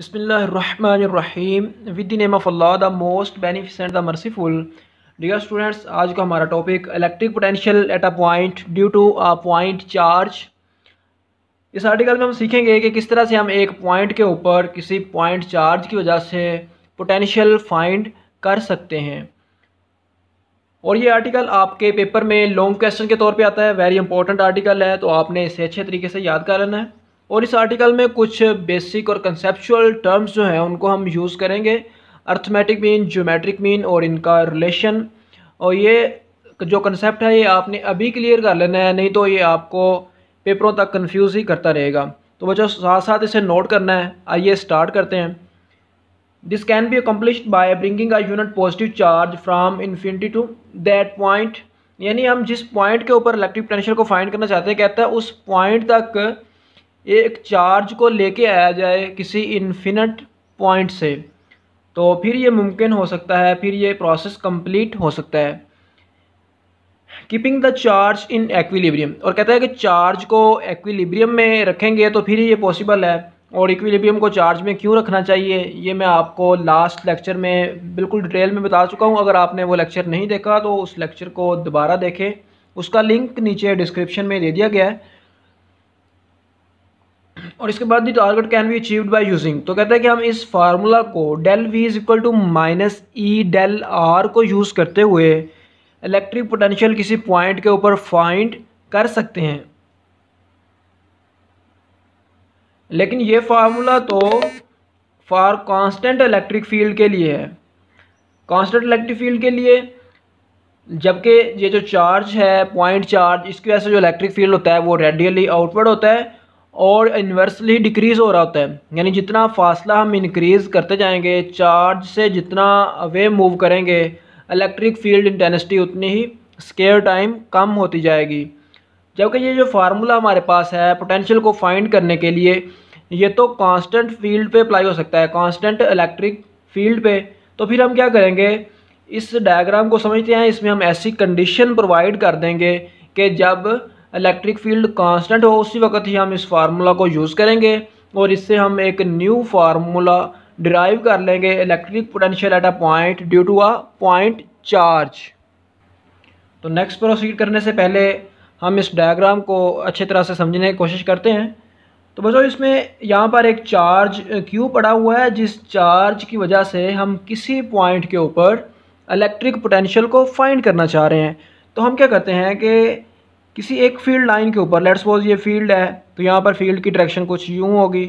बिसमीम with the name of Allah the most beneficent the merciful dear students आज का हमारा topic electric potential at a point due to a point charge इस article में हम सीखेंगे कि किस तरह से हम एक पॉइंट के ऊपर किसी पॉइंट चार्ज की वजह से पोटेंशियल फाइंड कर सकते हैं और ये आर्टिकल आपके पेपर में लॉन्ग क्वेश्चन के तौर पे आता है वेरी इंपॉर्टेंट आर्टिकल है तो आपने इसे अच्छे तरीके से याद कर लेना है और इस आर्टिकल में कुछ बेसिक और कंसेप्चुअल टर्म्स जो हैं उनको हम यूज़ करेंगे अर्थमेटिक मीन जोमेट्रिक मीन और इनका रिलेशन और ये जो कंसेप्ट है ये आपने अभी क्लियर कर लेना है नहीं तो ये आपको पेपरों तक कन्फ्यूज़ ही करता रहेगा तो बच्चों साथ साथ इसे नोट करना है आइए स्टार्ट करते हैं this can be accomplish by bringing a unit positive charge from infinity to that point यानी हम जिस पॉइंट के ऊपर इलेक्ट्रिक पोटेंशियल को फाइंड करना चाहते हैं कहता है उस पॉइंट तक एक चार्ज को लेके आया जाए किसी इन्फिनट पॉइंट से तो फिर ये मुमकिन हो सकता है फिर ये प्रोसेस कंप्लीट हो सकता है keeping the charge in equilibrium और कहता है कि चार्ज को एक्विलिब्रियम में रखेंगे तो फिर ये पॉसिबल है और इक्विलिब्रियम को चार्ज में क्यों रखना चाहिए ये मैं आपको लास्ट लेक्चर में बिल्कुल डिटेल में बता चुका हूँ अगर आपने वो लेक्चर नहीं देखा तो उस लेक्चर को दोबारा देखें उसका लिंक नीचे डिस्क्रिप्शन में दे दिया गया है और इसके बाद the target can be achieved by using तो कहते हैं कि हम इस फार्मूला को del V is equal to minus E del R को यूज़ करते हुए इलेक्ट्रिक पोटेंशियल किसी पॉइंट के ऊपर फाइंड कर सकते हैं लेकिन ये फार्मूला तो फॉर कांस्टेंट इलेक्ट्रिक फील्ड के लिए है कांस्टेंट इलेक्ट्रिक फील्ड के लिए जबकि ये जो चार्ज है पॉइंट चार्ज इसकी वजह से जो इलेक्ट्रिक फील्ड होता है वो रेडियली आउटवर्ड होता है और इन्वर्सली डिक्रीज़ हो रहा होता है यानी जितना फासला हम इंक्रीज़ करते जाएंगे चार्ज से जितना वे मूव करेंगे इलेक्ट्रिक फील्ड इंटेंसिटी उतनी ही स्केयर टाइम कम होती जाएगी जबकि ये जो फार्मूला हमारे पास है पोटेंशियल को फाइंड करने के लिए ये तो कांस्टेंट फील्ड पे अप्लाई हो सकता है कांस्टेंट इलेक्ट्रिक फील्ड पे तो फिर हम क्या करेंगे इस डायग्राम को समझते हैं इसमें हम ऐसी कंडीशन प्रोवाइड कर देंगे कि जब इलेक्ट्रिक फील्ड कांस्टेंट हो उसी वक्त ही हम इस फार्मूला को यूज़ करेंगे और इससे हम एक न्यू फार्मूला डिराइव कर लेंगे electric potential at a point due to a point charge तो नेक्स्ट प्रोसीड करने से पहले हम इस डायग्राम को अच्छे तरह से समझने की कोशिश करते हैं तो बच्चों इसमें यहाँ पर एक चार्ज क्यू पड़ा हुआ है जिस चार्ज की वजह से हम किसी पॉइंट के ऊपर इलेक्ट्रिक पोटेंशियल को फाइंड करना चाह रहे हैं तो हम क्या करते हैं कि किसी एक फील्ड लाइन के ऊपर लेट्स सपोज ये फील्ड है तो यहाँ पर फील्ड की डायरेक्शन कुछ यूँ होगी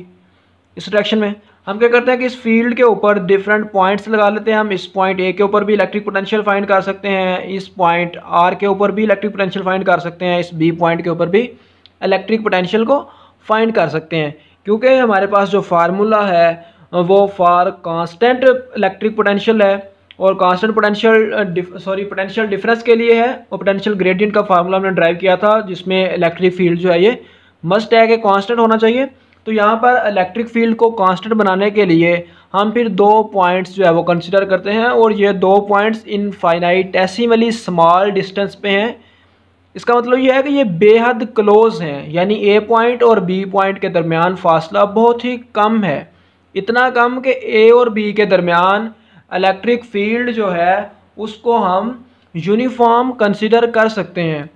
इस डायरेक्शन में हम क्या करते हैं कि इस फील्ड के ऊपर डिफरेंट पॉइंट्स लगा लेते हैं हम इस पॉइंट ए के ऊपर भी इलेक्ट्रिक पोटेंशियल फाइंड कर सकते हैं इस पॉइंट आर के ऊपर भी इलेक्ट्रिक पोटेंशियल फाइंड कर सकते हैं इस बी पॉइंट के ऊपर भी इलेक्ट्रिक पोटेंशियल को फाइंड कर सकते हैं क्योंकि हमारे पास जो फार्मूला है वो फार कॉन्स्टेंट इलेक्ट्रिक पोटेंशियल है और constant potential sorry potential difference के लिए है और पोटेंशियल ग्रेडियंट का फार्मूला हमने ड्राइव किया था जिसमें इलेक्ट्रिक फील्ड जो है ये मस्ट है कि कांस्टेंट होना चाहिए तो यहाँ पर इलेक्ट्रिक फील्ड को कांस्टेंट बनाने के लिए हम फिर दो पॉइंट्स जो है वो कंसिडर करते हैं और ये दो points in infinitesimally small distance पे हैं इसका मतलब यह है कि ये बेहद क्लोज हैं यानी ए पॉइंट और बी पॉइंट के दरमियान फासला बहुत ही कम है इतना कम कि ए और बी के दरमियान इलेक्ट्रिक फील्ड जो है उसको हम यूनिफॉर्म कंसिडर कर सकते हैं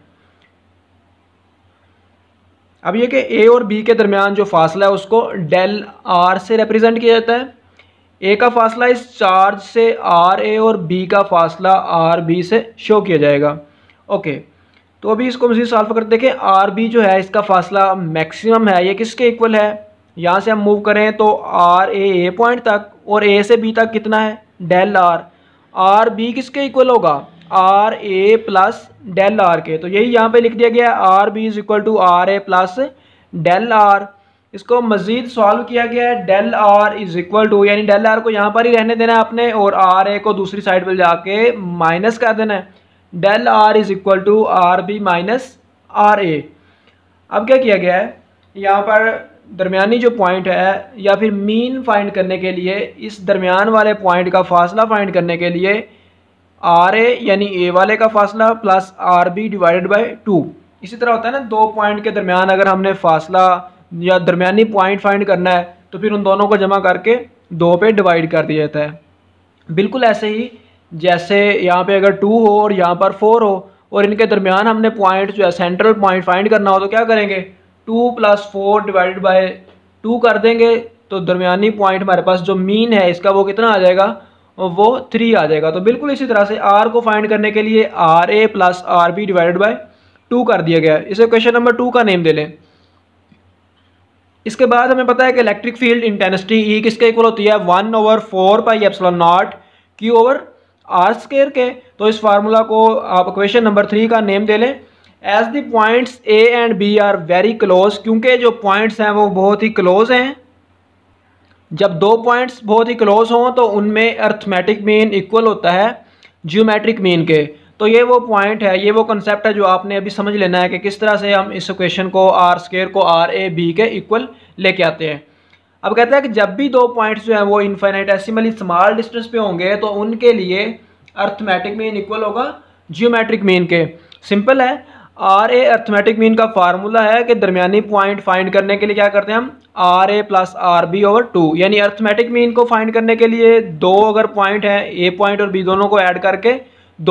अब ये कि ए और बी के दरमियान जो फासला है उसको डेल आर से रिप्रेजेंट किया जाता है ए का फासला इस चार्ज से आर ए और बी का फासला आर बी से शो किया जाएगा ओके तो अभी इसको मजीद सॉल्व करते देखें आर बी जो है इसका फासला मैक्सिमम है ये किसके इक्वल है यहाँ से हम मूव करें तो आर ए ए पॉइंट तक और ए से बी तक कितना है डेल आर आर बी किसके इक्वल होगा R A plus del R के तो यही यहाँ पे लिख दिया गया है R B is equal to R A plus del R इसको मज़ीद सॉल्व किया गया है del R is equal to यानी डेल आर को यहाँ पर ही रहने देना है आपने और आर ए को दूसरी साइड पर जाके माइनस कर देना है del R is equal to R B minus R A अब क्या किया गया है यहाँ पर दरमियानी जो पॉइंट है या फिर मीन फाइंड करने के लिए इस दरमियान वाले पॉइंट का फासला फाइंड करने के लिए आर ए यानी ए वाले का फासला plus R B divided by two इसी तरह होता है ना दो पॉइंट के दरमियान अगर हमने फासला या दरमियानी पॉइंट फाइंड करना है तो फिर उन दोनों को जमा करके दो पे डिवाइड कर दिया जाता है बिल्कुल ऐसे ही जैसे यहाँ पे अगर टू हो और यहाँ पर फोर हो और इनके दरमियान हमने पॉइंट जो है सेंट्रल पॉइंट फाइंड करना हो तो क्या करेंगे two plus four divided by two कर देंगे तो दरमियानी पॉइंट हमारे पास जो मीन है इसका वो कितना आ जाएगा वो थ्री आ जाएगा तो बिल्कुल इसी तरह से आर को फाइंड करने के लिए R A plus R B divided by two कर दिया गया है इसे क्वेश्चन नंबर टू का नेम दे लें इसके बाद हमें पता है कि इलेक्ट्रिक फील्ड इंटेंसिटी ई किसके इक्वल होती है one over four pi epsilon naught Q over R square के तो इस फार्मूला को आप क्वेश्चन नंबर थ्री का नेम दे लें as the points A and B are very close क्योंकि जो पॉइंट्स हैं वो बहुत ही क्लोज हैं जब दो पॉइंट्स बहुत ही क्लोज हों तो उनमें अर्थमेटिक मीन इक्वल होता है जियोमेट्रिक मीन के तो ये वो पॉइंट है ये वो कंसेप्ट है जो आपने अभी समझ लेना है कि किस तरह से हम इस इक्वेशन को आर स्केयर को आर ए बी के इक्वल लेके आते हैं अब कहते हैं कि जब भी दो पॉइंट्स जो हैं वो इन्फाइनाइट एसिमली स्मॉल डिस्टेंस पे होंगे तो उनके लिए अर्थमेटिक मीन इक्वल होगा जियोमेट्रिक मीन के सिंपल है आर ए अर्थमेटिक मीन का फार्मूला है कि दरमियानी पॉइंट फाइंड करने के लिए क्या करते हैं हम R A plus R B over two यानी अर्थमेटिक मीन को फाइंड करने के लिए दो अगर पॉइंट हैं ए पॉइंट और बी दोनों को ऐड करके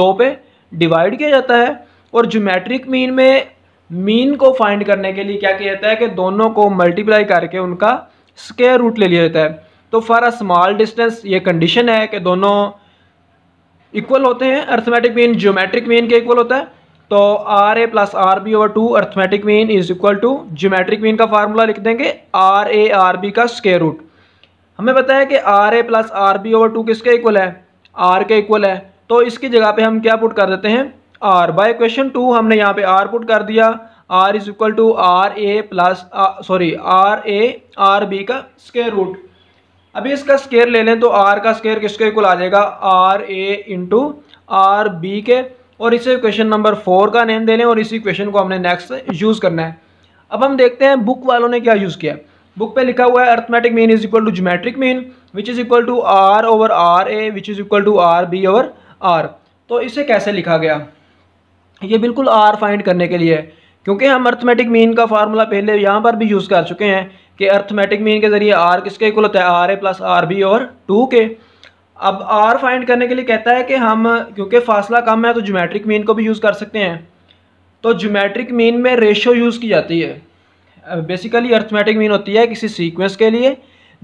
दो पे डिवाइड किया जाता है और जोमेट्रिक मीन में मीन को फाइंड करने के लिए क्या किया जाता है कि दोनों को मल्टीप्लाई करके उनका स्केयर रूट ले लिया जाता है तो फॉर अ स्मॉल डिस्टेंस ये कंडीशन है कि दोनों इक्वल होते हैं अर्थमेटिक मीन ज्योमेट्रिक मीन के इक्वल होता है तो R A plus R B over two arithmetic mean is equal to geometric mean का फार्मूला लिख देंगे आर ए आर बी का स्केयर रूट हमें पता है कि R A plus R B over two किसके इक्वल है आर के इक्वल है तो इसकी जगह पे हम क्या पुट कर देते हैं आर बाय क्वेश्चन टू हमने यहाँ पे आर पुट कर दिया R is equal to R A plus sorry R A R B का स्केयर रूट अभी इसका स्केयर ले लें तो आर का स्केयर किसके इक्वल आ जाएगा R A into R B के और इसे क्वेश्चन नंबर फोर का नेम दे लें और इसी क्वेश्चन को हमने नेक्स्ट यूज़ करना है अब हम देखते हैं बुक वालों ने क्या यूज़ किया बुक पे लिखा हुआ है arithmetic mean is equal to geometric mean which is equal to R over R A which is equal to R B over R तो इसे कैसे लिखा गया ये बिल्कुल आर फाइंड करने के लिए है क्योंकि हम अर्थमेटिक मीन का फार्मूला पहले यहाँ पर भी यूज़ कर चुके हैं कि अर्थमेटिक मीन के ज़रिए आर किसके इक्वल होता है R A plus R B over two के अब आर फाइंड करने के लिए कहता है कि हम क्योंकि फासला कम है तो जोमेट्रिक मीन को भी यूज़ कर सकते हैं तो जोमेट्रिक मीन में रेशो यूज़ की जाती है बेसिकली अर्थमेटिक मीन होती है किसी सीक्वेंस के लिए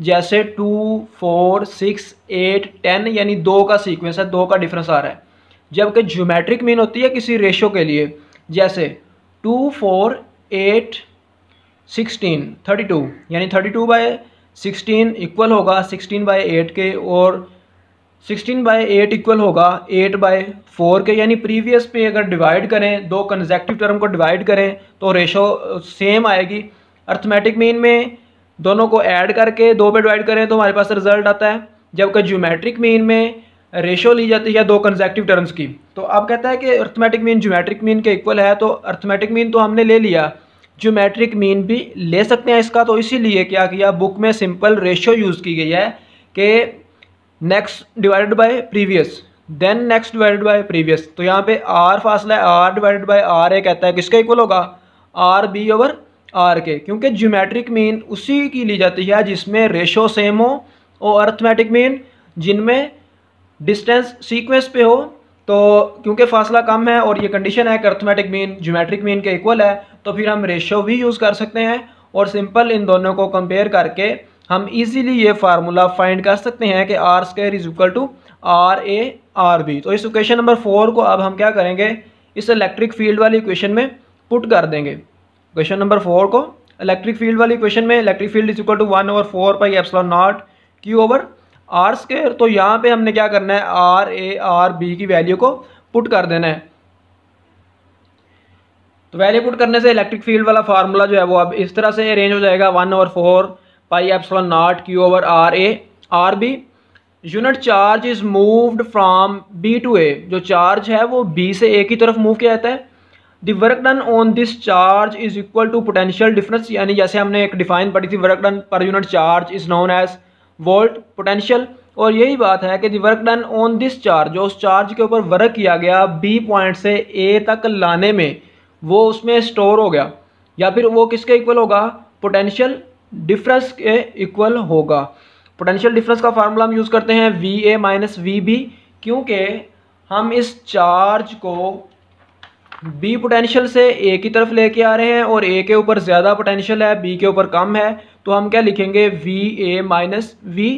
जैसे two four six eight ten यानी दो का सीक्वेंस है दो का डिफरेंस आ रहा है जबकि ज्योमेट्रिक मीन होती है किसी रेशो के लिए जैसे two four eight sixteen thirty two यानी thirty two by sixteen equal होगा सिक्सटीन बाई एट के और सिक्सटीन बाई एट इक्वल होगा एट बाई फोर के यानी प्रीवियस पे अगर डिवाइड करें दो कन्जेक्टिव टर्म को डिवाइड करें तो रेशो सेम आएगी अर्थमेटिक मीन में दोनों को ऐड करके दो पे डिवाइड करें तो हमारे पास रिजल्ट आता है जबकि ज्योमेट्रिक मीन में रेशो ली जाती है दो कन्जेक्टिव टर्म्स की तो अब कहता है कि अर्थमेटिक मीन ज्योमेट्रिक मीन के इक्वल है तो अर्थमेटिक मीन तो हमने ले लिया ज्योमेट्रिक मीन भी ले सकते हैं इसका तो इसीलिए क्या किया बुक में सिंपल रेशो यूज़ की गई है कि next divided by previous then next divided by previous तो यहाँ पे आर फासला है R divided by R A कहता है किसका इक्वल होगा आर बी ओवर आर के क्योंकि ज्योमेट्रिक मीन उसी की ली जाती है जिसमें रेशो सेम हो और अर्थमेटिक मीन जिनमें डिस्टेंस सीक्वेंस पे हो तो क्योंकि फासला कम है और ये कंडीशन है कि अर्थमेटिक मीन ज्योमेट्रिक मीन के इक्वल है तो फिर हम रेशो भी यूज़ कर सकते हैं और सिंपल इन दोनों को कंपेयर करके हम इजीली ये फार्मूला फाइंड कर सकते हैं कि R square is equal to R A R B तो इस इक्वेशन नंबर फोर को अब हम क्या करेंगे इस इलेक्ट्रिक फील्ड वाली इक्वेशन में पुट कर देंगे क्वेश्चन नंबर फोर को इलेक्ट्रिक फील्ड वाली इक्वेशन में electric field is equal to one over four pi epsilon naught Q over R square तो यहाँ पे हमने क्या करना है आर ए आर बी की वैल्यू को पुट कर देना है तो वैल्यू पुट करने से इलेक्ट्रिक फील्ड वाला फार्मूला जो है वो अब इस तरह से अरेंज हो जाएगा one over four pi epsilon naught Q over R A R B unit charge is moved from B to A जो चार्ज है वो बी से ए की तरफ मूव किया जाता है the work done on this charge is equal to potential difference यानी जैसे हमने एक डिफाइन पढ़ी थी work done per unit charge is known as volt potential और यही बात है कि the work done on this charge जो उस चार्ज के ऊपर वर्क किया गया बी पॉइंट से ए तक लाने में वो उसमें स्टोर हो गया या फिर वो किसके इक्वल होगा पोटेंशियल डिफरेंस के इक्वल होगा पोटेंशियल डिफरेंस का फार्मूला हम यूज़ करते हैं V A minus V B क्योंकि हम इस चार्ज को बी पोटेंशियल से ए की तरफ लेके आ रहे हैं और ए के ऊपर ज़्यादा पोटेंशियल है बी के ऊपर कम है तो हम क्या लिखेंगे V A minus V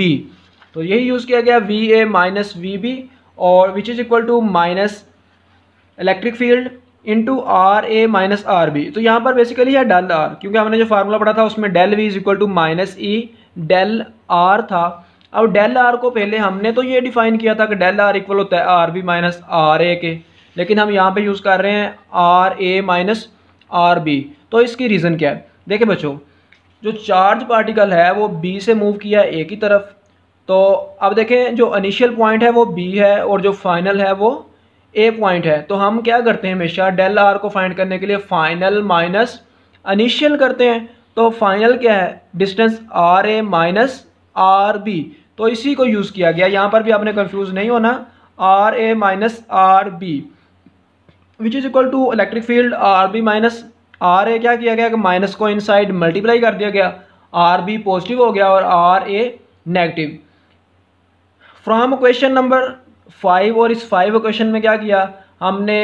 B तो यही यूज़ किया गया V A minus V B और which is equal to minus electric field into R A minus R B तो यहाँ पर बेसिकली है डेल आर क्योंकि हमने जो फार्मूला पढ़ा था उसमें del V is equal to minus E del R था अब डेल आर को पहले हमने तो ये डिफाइन किया था कि डेल आर इक्वल होता है R B minus R A के लेकिन हम यहाँ पे यूज़ कर रहे हैं R A minus R B तो इसकी रीज़न क्या है देखिए बच्चों जो चार्ज पार्टिकल है वो बी से मूव किया ए की तरफ तो अब देखें जो इनिशियल पॉइंट है वो बी है और जो फाइनल है वो ए पॉइंट है तो हम क्या करते हैं हमेशा डेल आर को फाइंड करने के लिए फाइनल माइनस अनिशियल करते हैं तो फाइनल क्या है distance R A minus R B तो इसी को यूज़ किया गया यहाँ पर भी आपने कंफ्यूज नहीं होना R A minus R B which is equal to electric field R B minus R A क्या किया गया कि माइनस को इन साइड मल्टीप्लाई कर दिया गया आर बी पॉजिटिव हो गया और R A negative from question number five और इस फाइव क्वेश्चन में क्या किया हमने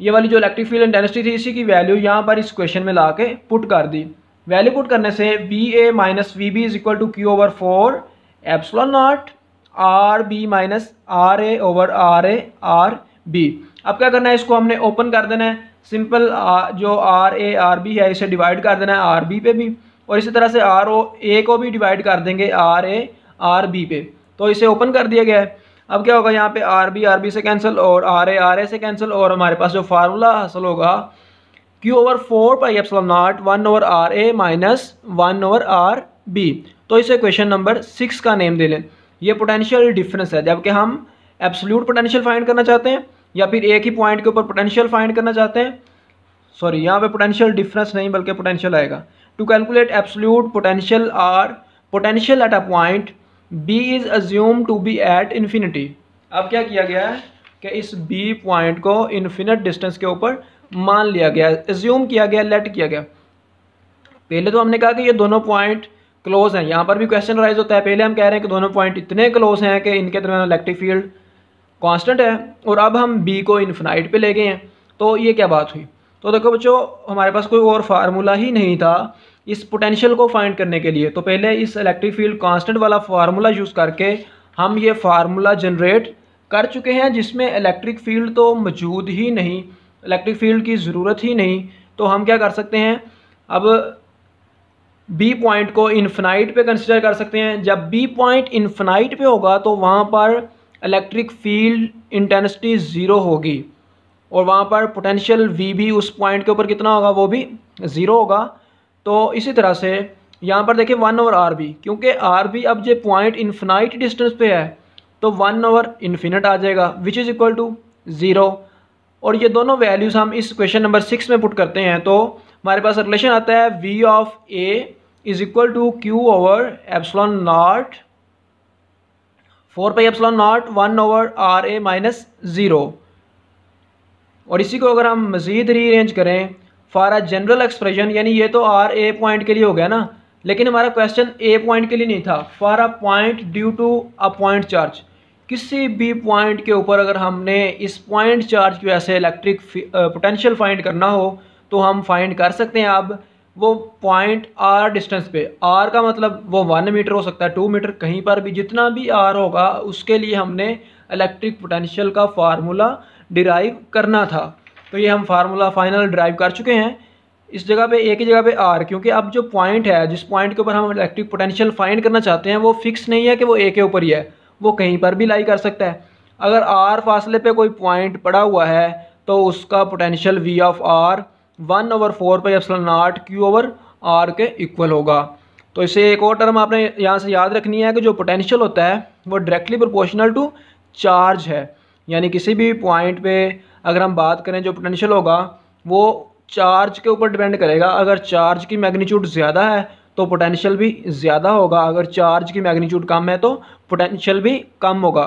ये वाली जो इलेक्ट्रिक फील्ड डेंसिटी थी इसी की वैल्यू यहाँ पर इस क्वेश्चन में ला के पुट कर दी वैल्यू पुट करने से B A minus V B is equal to Q over four epsilon naught R B minus R A over R A R B अब क्या करना है इसको हमने ओपन कर देना है सिंपल जो आर ए आर बी है इसे डिवाइड कर देना है आर बी पे भी और इसी तरह से आर ओ ए को भी डिवाइड कर देंगे आर ए आर बी पे तो इसे ओपन कर दिया गया है अब क्या होगा यहाँ पे आर बी आर बी से कैंसिल और आर ए आर ए से कैंसिल और हमारे पास जो फार्मूला हासिल होगा Q over four pi epsilon naught one over R A minus one over R B तो इसे क्वेश्चन नंबर सिक्स का नेम दे लें ये पोटेंशियल डिफरेंस है जबकि हम एब्सोल्यूट पोटेंशियल फाइंड करना चाहते हैं या फिर एक ही पॉइंट के ऊपर पोटेंशियल फाइंड करना चाहते हैं सॉरी यहाँ पे पोटेंशियल डिफरेंस नहीं बल्कि पोटेंशियल आएगा to calculate absolute potential or potential at a point b is assume to be at infinity अब क्या किया गया है कि इस b पॉइंट को इन्फिनट डिस्टेंस के ऊपर मान लिया गया एज्यूम किया गया लेट किया गया पहले तो हमने कहा कि ये दोनों पॉइंट क्लोज हैं यहाँ पर भी क्वेश्चन राइज होता है पहले हम कह रहे हैं कि दोनों पॉइंट इतने क्लोज हैं कि इनके दरमियान इलेक्ट्रिक फील्ड कांस्टेंट है और अब हम बी को इन्फिनाइट पे ले गए हैं तो ये क्या बात हुई तो देखो बच्चों हमारे पास कोई और फार्मूला ही नहीं था इस पोटेंशियल को फाइंड करने के लिए तो पहले इस इलेक्ट्रिक फील्ड कांस्टेंट वाला फार्मूला यूज़ करके हम ये फार्मूला जनरेट कर चुके हैं जिसमें इलेक्ट्रिक फील्ड तो मौजूद ही नहीं इलेक्ट्रिक फील्ड की ज़रूरत ही नहीं तो हम क्या कर सकते हैं अब बी पॉइंट को इन्फनाइट पे कंसिडर कर सकते हैं जब बी पॉइंट इन्फनाइट पे होगा तो वहाँ पर इलेक्ट्रिक फील्ड इंटेंसिटी ज़ीरो होगी और वहाँ पर पोटेंशियल वी भी उस पॉइंट के ऊपर कितना होगा वो भी ज़ीरो होगा तो इसी तरह से यहाँ पर देखें वन ओवर आर बी क्योंकि आर बी अब जो पॉइंट इन्फिनाइट डिस्टेंस पे है तो वन ओवर इन्फिनट आ जाएगा which is equal to zero और ये दोनों वैल्यूज़ हम इस क्वेश्चन नंबर सिक्स में पुट करते हैं तो हमारे पास रिलेशन आता है V of A is equal to Q over epsilon naught four pi epsilon naught one over R A minus zero और इसी को अगर हम मज़ीद रीअरेंज करें फॉर अ जनरल एक्सप्रेशन यानी ये तो आर ए पॉइंट के लिए हो गया ना लेकिन हमारा क्वेश्चन ए पॉइंट के लिए नहीं था for a point due to a point charge किसी भी पॉइंट के ऊपर अगर हमने इस पॉइंट चार्ज की वजह से इलेक्ट्रिक पोटेंशियल फाइंड करना हो तो हम फाइंड कर सकते हैं अब वो पॉइंट आर डिस्टेंस पे आर का मतलब वो वन मीटर हो सकता है टू मीटर कहीं पर भी जितना भी आर होगा उसके लिए हमने इलेक्ट्रिक पोटेंशियल का फार्मूला डिराइव करना था तो ये हम फार्मूला फाइनल ड्राइव कर चुके हैं इस जगह पे एक ही जगह पे आर क्योंकि अब जो पॉइंट है जिस पॉइंट के ऊपर हम इलेक्ट्रिक पोटेंशियल फाइंड करना चाहते हैं वो फिक्स नहीं है कि वो ए के ऊपर ही है वो कहीं पर भी लाई कर सकता है अगर आर फासले पे कोई पॉइंट पड़ा हुआ है तो उसका potential V of R one over four pi epsilon naught Q over R के इक्वल होगा तो इसे एक और टर्म आपने यहाँ से याद रखनी है कि जो पोटेंशियल होता है वो डायरेक्टली प्रोपोर्शनल टू चार्ज है यानी किसी भी पॉइंट पे अगर हम बात करें जो पोटेंशियल होगा वो चार्ज के ऊपर डिपेंड करेगा अगर चार्ज की मैग्नीट्यूड ज़्यादा है तो पोटेंशियल भी ज़्यादा होगा अगर चार्ज की मैग्नीट्यूड कम है तो पोटेंशियल भी कम होगा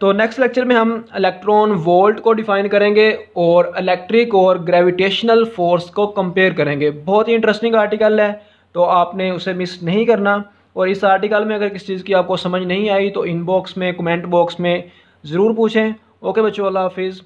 तो नेक्स्ट लेक्चर में हम इलेक्ट्रॉन वोल्ट को डिफाइन करेंगे और इलेक्ट्रिक और ग्रेविटेशनल फोर्स को कंपेयर करेंगे बहुत ही इंटरेस्टिंग आर्टिकल है तो आपने उसे मिस नहीं करना और इस आर्टिकल में अगर किसी चीज़ की आपको समझ नहीं आई तो इनबॉक्स में कमेंट बॉक्स में ज़रूर पूछें ओके बच्चों अल्लाह हाफिज़